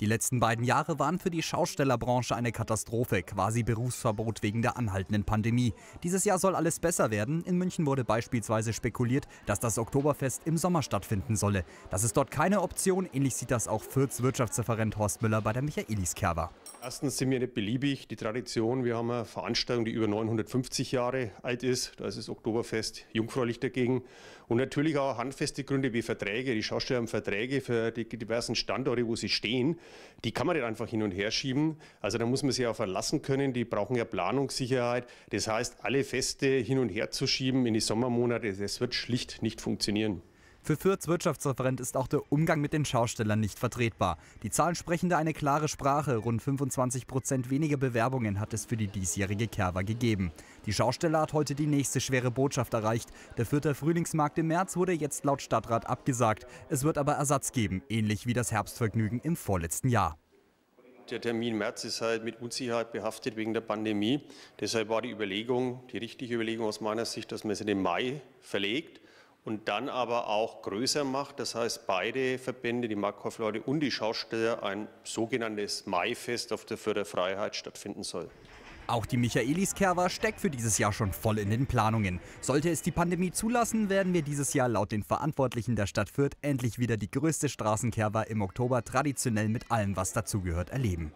Die letzten beiden Jahre waren für die Schaustellerbranche eine Katastrophe, quasi Berufsverbot wegen der anhaltenden Pandemie. Dieses Jahr soll alles besser werden. In München wurde beispielsweise spekuliert, dass das Oktoberfest im Sommer stattfinden solle. Das ist dort keine Option. Ähnlich sieht das auch Fürths Wirtschaftsreferent Horst Müller bei der Michaeliskerb Erstens sind wir nicht beliebig. Die Tradition, wir haben eine Veranstaltung, die über 950 Jahre alt ist. Da ist das Oktoberfest jungfräulich dagegen. Und natürlich auch handfeste Gründe wie Verträge. Die Schausteller haben Verträge für die diversen Standorte, wo sie stehen die kann man nicht einfach hin und her schieben. Also da muss man sich ja verlassen können. Die brauchen ja Planungssicherheit. Das heißt, alle Feste hin und her zu schieben in die Sommermonate, das wird schlicht nicht funktionieren. Für Fürths Wirtschaftsreferent ist auch der Umgang mit den Schaustellern nicht vertretbar. Die Zahlen sprechen da eine klare Sprache. Rund 25 Prozent weniger Bewerbungen hat es für die diesjährige Kerwa gegeben. Die Schausteller hat heute die nächste schwere Botschaft erreicht. Der Fürther Frühlingsmarkt im März wurde jetzt laut Stadtrat abgesagt. Es wird aber Ersatz geben, ähnlich wie das Herbstvergnügen im vorletzten Jahr. Der Termin März ist halt mit Unsicherheit behaftet wegen der Pandemie. Deshalb war die Überlegung, die richtige Überlegung aus meiner Sicht, dass man es in den Mai verlegt und dann aber auch größer macht. Das heißt, beide Verbände, die Markkaufleute und die Schausteller, ein sogenanntes Maifest auf der Förderfreiheit stattfinden soll. Auch die Michaeliskerwa steckt für dieses Jahr schon voll in den Planungen. Sollte es die Pandemie zulassen, werden wir dieses Jahr laut den Verantwortlichen der Stadt Fürth endlich wieder die größte Straßenkerwa im Oktober traditionell mit allem, was dazugehört, erleben.